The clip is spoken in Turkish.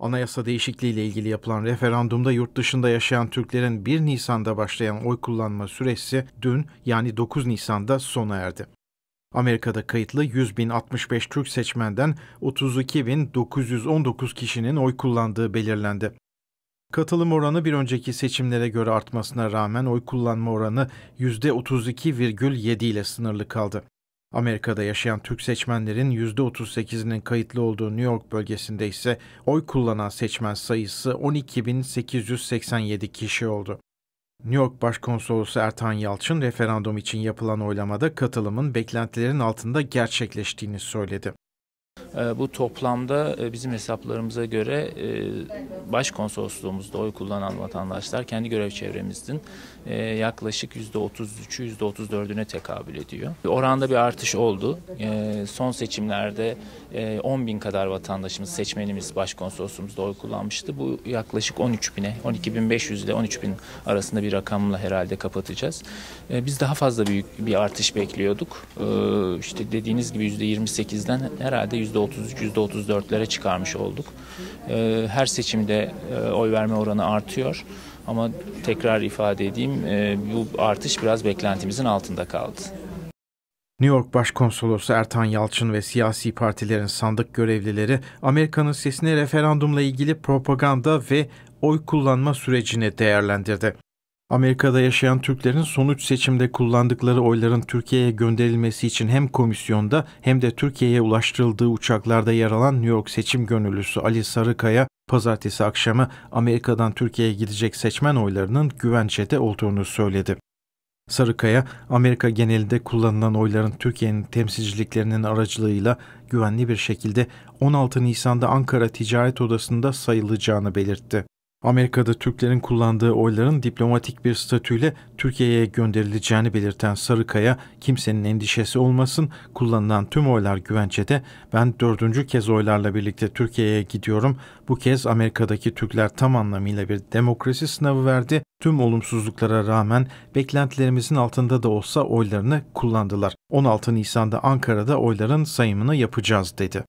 Anayasa değişikliğiyle ilgili yapılan referandumda yurt dışında yaşayan Türklerin 1 Nisan'da başlayan oy kullanma süresi dün yani 9 Nisan'da sona erdi. Amerika'da kayıtlı 100.065 Türk seçmenden 32.919 kişinin oy kullandığı belirlendi. Katılım oranı bir önceki seçimlere göre artmasına rağmen oy kullanma oranı %32,7 ile sınırlı kaldı. Amerika'da yaşayan Türk seçmenlerin %38'inin kayıtlı olduğu New York bölgesinde ise oy kullanan seçmen sayısı 12.887 kişi oldu. New York Başkonsolosu Ertan Yalçın referandum için yapılan oylamada katılımın beklentilerin altında gerçekleştiğini söyledi. Ee, bu toplamda e, bizim hesaplarımıza göre e, başkonsolosluğumuzda oy kullanan vatandaşlar kendi görev çevremizin e, yaklaşık %33'ü %34'üne tekabül ediyor. Oranda bir artış oldu. Son seçimlerde 10 bin kadar vatandaşımız, seçmenimiz başkonsolosluğumuzda oy kullanmıştı. Bu yaklaşık 13 bine, 12 bin 500 ile 13 bin arasında bir rakamla herhalde kapatacağız. Biz daha fazla büyük bir artış bekliyorduk. İşte dediğiniz gibi %28'den herhalde %30 %33, %34'lere çıkarmış olduk. Ee, her seçimde e, oy verme oranı artıyor. Ama tekrar ifade edeyim e, bu artış biraz beklentimizin altında kaldı. New York Başkonsolosu Ertan Yalçın ve siyasi partilerin sandık görevlileri Amerika'nın sesini referandumla ilgili propaganda ve oy kullanma sürecini değerlendirdi. Amerika'da yaşayan Türklerin sonuç seçimde kullandıkları oyların Türkiye'ye gönderilmesi için hem komisyonda hem de Türkiye'ye ulaştırıldığı uçaklarda yer alan New York seçim gönüllüsü Ali Sarıkaya, pazartesi akşamı Amerika'dan Türkiye'ye gidecek seçmen oylarının güvencede olduğunu söyledi. Sarıkaya, Amerika genelinde kullanılan oyların Türkiye'nin temsilciliklerinin aracılığıyla güvenli bir şekilde 16 Nisan'da Ankara Ticaret Odası'nda sayılacağını belirtti. Amerika'da Türklerin kullandığı oyların diplomatik bir statüyle Türkiye'ye gönderileceğini belirten Sarıkaya, kimsenin endişesi olmasın, kullanılan tüm oylar güvencede, ben dördüncü kez oylarla birlikte Türkiye'ye gidiyorum, bu kez Amerika'daki Türkler tam anlamıyla bir demokrasi sınavı verdi, tüm olumsuzluklara rağmen beklentilerimizin altında da olsa oylarını kullandılar. 16 Nisan'da Ankara'da oyların sayımını yapacağız dedi.